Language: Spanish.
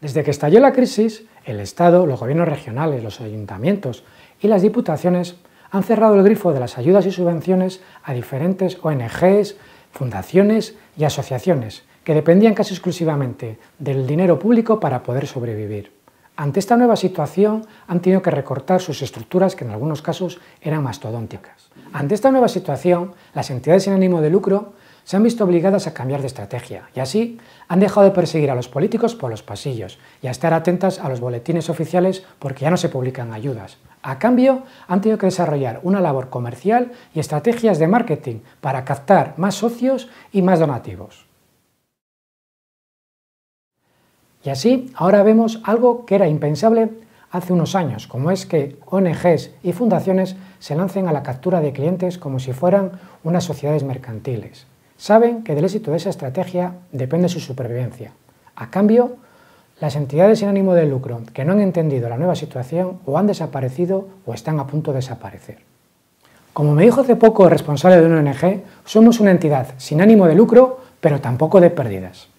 Desde que estalló la crisis, el Estado, los gobiernos regionales, los ayuntamientos y las diputaciones han cerrado el grifo de las ayudas y subvenciones a diferentes ONGs, fundaciones y asociaciones que dependían casi exclusivamente del dinero público para poder sobrevivir. Ante esta nueva situación han tenido que recortar sus estructuras que en algunos casos eran mastodónticas. Ante esta nueva situación, las entidades sin ánimo de lucro se han visto obligadas a cambiar de estrategia y así han dejado de perseguir a los políticos por los pasillos y a estar atentas a los boletines oficiales porque ya no se publican ayudas. A cambio, han tenido que desarrollar una labor comercial y estrategias de marketing para captar más socios y más donativos. Y así, ahora vemos algo que era impensable hace unos años, como es que ONGs y fundaciones se lancen a la captura de clientes como si fueran unas sociedades mercantiles saben que del éxito de esa estrategia depende su supervivencia. A cambio, las entidades sin ánimo de lucro que no han entendido la nueva situación o han desaparecido o están a punto de desaparecer. Como me dijo hace poco el responsable de una ONG, somos una entidad sin ánimo de lucro, pero tampoco de pérdidas.